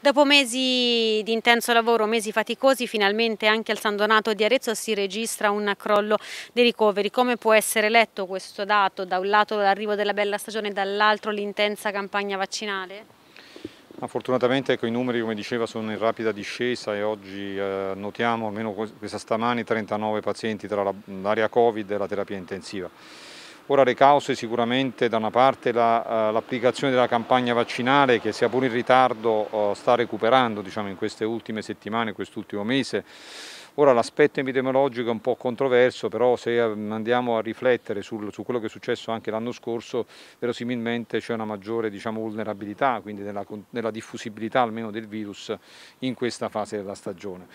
Dopo mesi di intenso lavoro, mesi faticosi, finalmente anche al San Donato di Arezzo si registra un crollo dei ricoveri. Come può essere letto questo dato? Da un lato l'arrivo della bella stagione, dall'altro l'intensa campagna vaccinale? fortunatamente ecco, i numeri come diceva sono in rapida discesa e oggi eh, notiamo almeno questa stamani 39 pazienti tra l'area Covid e la terapia intensiva. Ora cause sicuramente da una parte eh, l'applicazione la, della campagna vaccinale che sia pure in ritardo eh, sta recuperando diciamo, in queste ultime settimane, in quest'ultimo mese. Ora l'aspetto epidemiologico è un po' controverso, però se mm, andiamo a riflettere sul, su quello che è successo anche l'anno scorso, verosimilmente c'è una maggiore diciamo, vulnerabilità, quindi nella, nella diffusibilità almeno del virus in questa fase della stagione.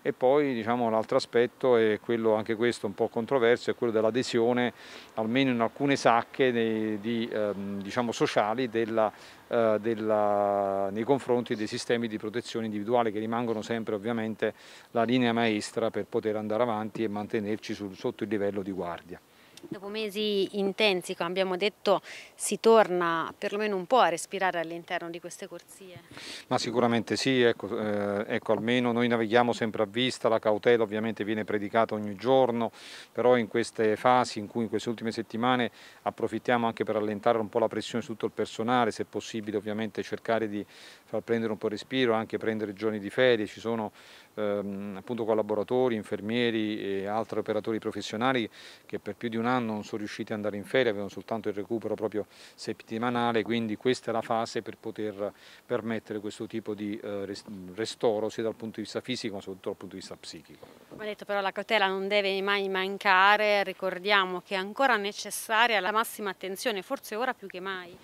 E poi diciamo, l'altro aspetto, è quello, anche questo un po' controverso, è quello dell'adesione, almeno in alcune sacche nei, di, ehm, diciamo, sociali della, eh, della, nei confronti dei sistemi di protezione individuale che rimangono sempre ovviamente la linea maestra per poter andare avanti e mantenerci sul, sotto il livello di guardia. Dopo mesi intensi, come abbiamo detto, si torna perlomeno un po' a respirare all'interno di queste corsie? Ma sicuramente sì, ecco, eh, ecco, almeno noi navighiamo sempre a vista, la cautela ovviamente viene predicata ogni giorno, però in queste fasi, in cui in queste ultime settimane approfittiamo anche per allentare un po' la pressione su tutto il personale, se possibile ovviamente cercare di far prendere un po' respiro, anche prendere giorni di ferie, ci sono ehm, appunto collaboratori, infermieri e altri operatori professionali che per più di un anno non sono riusciti ad andare in ferie, avevano soltanto il recupero proprio settimanale, quindi questa è la fase per poter permettere questo tipo di eh, restauro sia dal punto di vista fisico ma soprattutto dal punto di vista psichico. Ma detto però la cautela non deve mai mancare, ricordiamo che è ancora necessaria la massima attenzione, forse ora più che mai.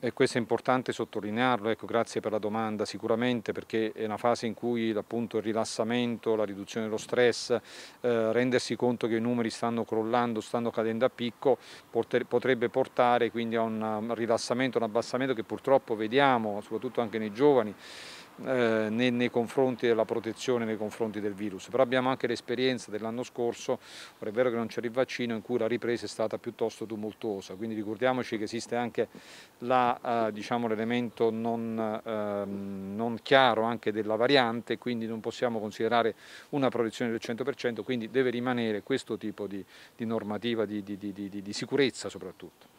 E questo è importante sottolinearlo, ecco, grazie per la domanda sicuramente perché è una fase in cui appunto, il rilassamento, la riduzione dello stress, eh, rendersi conto che i numeri stanno crollando, stanno cadendo cadendo a picco potrebbe portare quindi a un rilassamento, un abbassamento che purtroppo vediamo soprattutto anche nei giovani eh, nei, nei, confronti della protezione nei confronti del virus. Però abbiamo anche l'esperienza dell'anno scorso, ora è vero che non c'era il vaccino, in cui la ripresa è stata piuttosto tumultuosa, quindi ricordiamoci che esiste anche l'elemento eh, diciamo, non, ehm, non, chiaro anche della variante, quindi non possiamo considerare una protezione del 100%, quindi deve rimanere questo tipo di, di normativa di, di, di sicurezza soprattutto.